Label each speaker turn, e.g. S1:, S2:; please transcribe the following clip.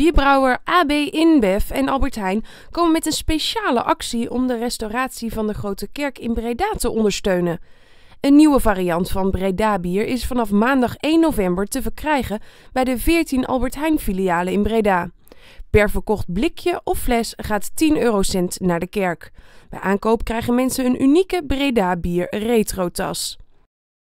S1: Bierbrouwer AB InBev en Albert Heijn komen met een speciale actie om de restauratie van de Grote Kerk in Breda te ondersteunen. Een nieuwe variant van Breda bier is vanaf maandag 1 november te verkrijgen bij de 14 Albert Heijn filialen in Breda. Per verkocht blikje of fles gaat 10 eurocent naar de kerk. Bij aankoop krijgen mensen een unieke Breda bier retro tas.